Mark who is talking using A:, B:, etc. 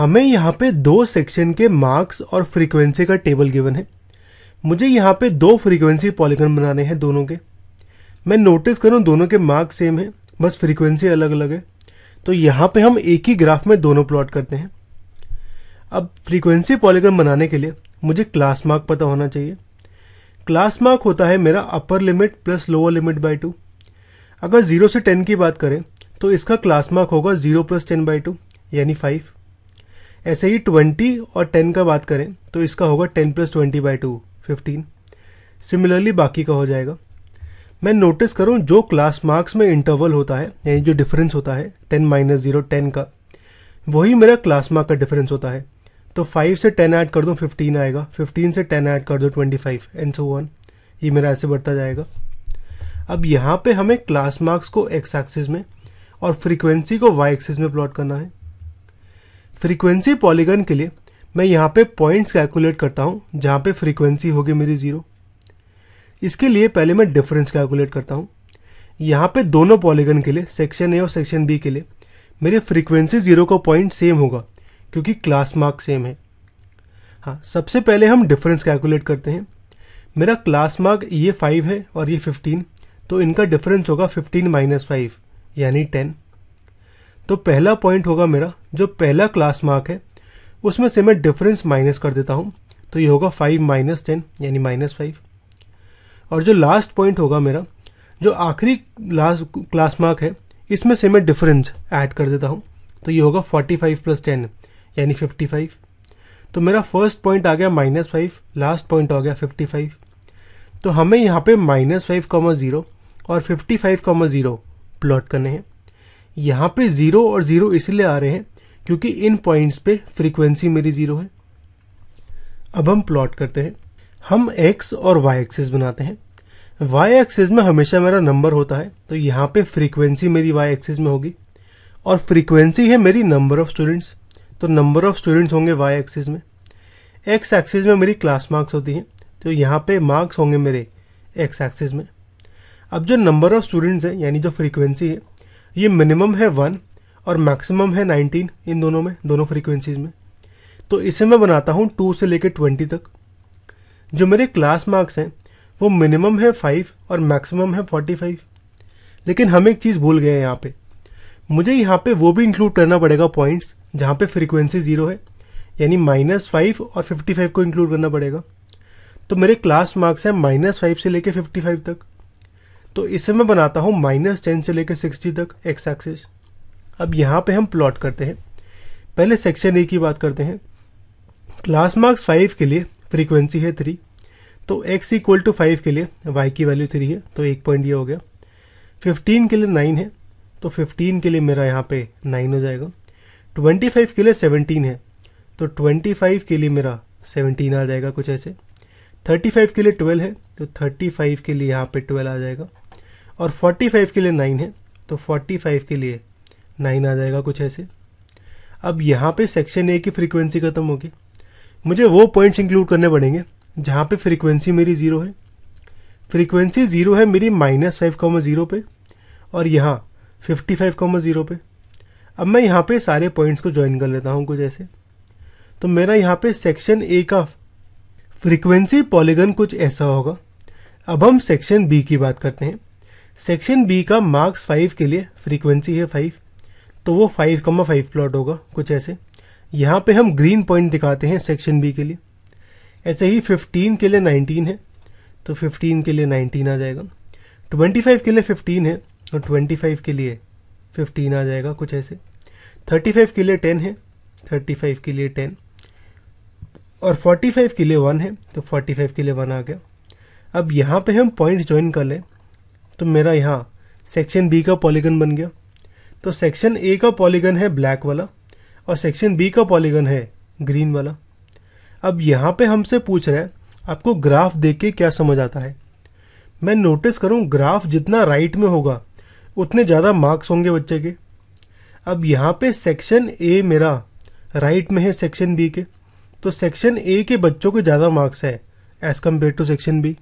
A: हमें यहाँ पे दो सेक्शन के मार्क्स और फ्रीक्वेंसी का टेबल गिवन है मुझे यहाँ पे दो फ्रीक्वेंसी पॉलीगन बनाने हैं दोनों के मैं नोटिस करूँ दोनों के मार्क्स सेम है बस फ्रीक्वेंसी अलग अलग है तो यहाँ पे हम एक ही ग्राफ में दोनों प्लॉट करते हैं अब फ्रीक्वेंसी पॉलीगन बनाने के लिए मुझे क्लास मार्क पता होना चाहिए क्लास मार्क होता है मेरा upper limit plus lower limit by two अगर ज़ीरो से टेन की बात करें तो इसका क्लास मार्क होगा zero plus ten by two यानी फाइव ऐसे ही ट्वेंटी और टेन का बात करें तो इसका होगा ten plus twenty by two fifteen similarly बाकी का हो जाएगा मैं नोटिस करूं जो क्लास मार्क्स में इंटरवल होता है यानी जो डिफरेंस होता है टेन माइनस जीरो टेन का वही मेरा क्लास मार्क का डिफरेंस होता है तो फाइव से टेन ऐड कर दो फिफ्टीन आएगा फिफ्टीन से टेन ऐड कर दो twenty five and so on ये मेरा ऐसे बढ़ता जाएगा अब यहाँ पे हमें क्लास मार्क्स को एक्स एक्सिस में और फ्रीक्वेंसी को वाई एक्सिस में प्लॉट करना है फ्रीक्वेंसी पॉलीगन के लिए मैं यहाँ पे पॉइंट्स कैलकुलेट करता हूँ जहाँ पे फ्रीक्वेंसी होगी मेरी ज़ीरो इसके लिए पहले मैं डिफरेंस कैलकुलेट करता हूँ यहाँ पे दोनों पॉलीगन के लिए सेक्शन ए और सेक्शन बी के लिए मेरे फ्रीक्वेंसी ज़ीरो का पॉइंट सेम होगा क्योंकि क्लास मार्क सेम है हाँ सबसे पहले हम डिफरेंस कैलकुलेट करते हैं मेरा क्लास मार्क ये फाइव है और ये फिफ्टीन तो इनका डिफरेंस होगा फिफ्टीन माइनस फाइव यानी टेन तो पहला पॉइंट होगा मेरा जो पहला क्लास मार्क है उसमें से मैं डिफरेंस माइनस कर देता हूँ तो ये होगा फाइव माइनस टेन यानी माइनस फाइव और जो लास्ट पॉइंट होगा मेरा जो आखिरी लास्ट क्लास मार्क है इसमें से मैं डिफरेंस ऐड कर देता हूँ तो ये होगा फोर्टी फाइव प्लस टेन यानी फिफ्टी फाइव तो मेरा फर्स्ट पॉइंट आ गया माइनस फाइव लास्ट पॉइंट आ गया फिफ्टी फाइव तो हमें यहाँ पे माइनस फाइव कॉमा ज़ीरो और fifty five comma zero plot करने हैं यहाँ पे ज़ीरो और ज़ीरो इसलिए आ रहे हैं क्योंकि इन पॉइंट्स पे फ्रीक्वेंसी मेरी ज़ीरो है अब हम प्लॉट करते हैं हम एक्स और वाई एक्सेस बनाते हैं वाई एक्सेस में हमेशा मेरा नंबर होता है तो यहाँ पे फ्रीक्वेंसी मेरी वाई एक्सेस में होगी और फ्रीक्वेंसी है मेरी नंबर ऑफ स्टूडेंट्स तो नंबर ऑफ स्टूडेंट्स होंगे वाई एक्सेस में एक्स एक्सेस में मेरी क्लास मार्क्स होती हैं तो यहाँ पे मार्क्स होंगे मेरे एक्स एक्सेस में अब जो नंबर ऑफ स्टूडेंट्स हैं यानी जो फ्रीक्वेंसी है ये मिनिमम है वन और मैक्सिमम है नाइनटीन इन दोनों में दोनों फ्रीक्वेंसीज में तो इसे मैं बनाता हूँ टू से लेकर ट्वेंटी तक जो मेरे क्लास मार्क्स हैं वो मिनिमम है फाइव और मैक्सिमम है फोर्टी फाइव लेकिन हम एक चीज़ भूल गए हैं यहाँ पे मुझे यहाँ पे वो भी इंक्लूड करना पड़ेगा पॉइंट्स जहाँ पे फ्रीक्वेंसी ज़ीरो है यानी माइनस फाइव और फिफ्टी फाइव को इंक्लूड करना पड़ेगा तो मेरे क्लास मार्क्स हैं माइनस फाइव से लेकर फिफ्टी फाइव तक तो इसे मैं बनाता हूँ माइनस टेन से लेकर सिक्सटी तक एक्स एक्सिस अब यहाँ पे हम प्लॉट करते हैं पहले सेक्शन ए की बात करते हैं क्लास मार्क्स फाइव के लिए फ्रीक्वेंसी है थ्री तो एक्स इक्वल टू फाइव के लिए वाई की वैल्यू थ्री है तो एक पॉइंट ये हो गया फिफ्टीन के लिए नाइन है तो फिफ्टीन के लिए मेरा यहाँ पे नाइन हो जाएगा ट्वेंटी फाइव के लिए सेवनटीन है तो ट्वेंटी फाइव के लिए मेरा सेवनटीन आ जाएगा कुछ ऐसे थर्टी फाइव के लिए ट्वेल्व है तो थर्टी फाइव के लिए यहाँ पे ट्वेल्व आ जाएगा और फोर्टी फाइव के लिए नाइन है तो फोर्टी फाइव के लिए नाइन आ जाएगा कुछ ऐसे अब यहाँ पे सेक्शन ए की फ्रीक्वेंसी ख़त्म होगी मुझे वो पॉइंट्स इंक्लूड करने पड़ेंगे जहाँ पे फ्रीक्वेंसी मेरी ज़ीरो है फ्रीक्वेंसी ज़ीरो है मेरी माइनस फाइव कॉमा ज़ीरो पे और यहाँ फिफ्टी फाइव कॉमा ज़ीरो पे अब मैं यहाँ पे सारे पॉइंट्स को ज्वाइन कर लेता हूँ कुछ ऐसे तो मेरा यहाँ पे सेक्शन ए का फ्रीक्वेंसी पॉलीगन कुछ ऐसा होगा अब हम सेक्शन बी की बात करते हैं सेक्शन बी का मार्क्स फाइव के लिए फ्रीक्वेंसी है फाइव तो वो फाइव कमा फाइव प्लॉट होगा कुछ ऐसे यहाँ पे हम ग्रीन पॉइंट दिखाते हैं सेक्शन बी के लिए ऐसे ही फिफ्टीन के लिए नाइनटीन है तो फिफ्टीन के लिए नाइनटीन आ जाएगा ट्वेंटी फाइव के लिए फिफ्टीन है और ट्वेंटी फाइव के लिए फिफ्टीन आ जाएगा कुछ ऐसे थर्टी फाइव के लिए टेन है थर्टी फाइव के लिए टेन और फोर्टी फाइव के लिए वन है तो फोर्टी फाइव के लिए वन आ गया अब यहाँ पे हम पॉइंट ज्वाइन कर लें तो मेरा यहाँ सेक्शन बी का पॉलीगन बन गया तो सेक्शन ए का पॉलीगन है ब्लैक वाला और सेक्शन बी का पॉलीगन है ग्रीन वाला अब यहाँ पे हमसे पूछ रहे हैं आपको ग्राफ देख के क्या समझ आता है मैं नोटिस करूँ ग्राफ जितना राइट में होगा उतने ज़्यादा मार्क्स होंगे बच्चे के अब यहाँ पे सेक्शन ए मेरा राइट में है सेक्शन बी के तो सेक्शन ए के बच्चों के ज़्यादा मार्क्स है as compare to section B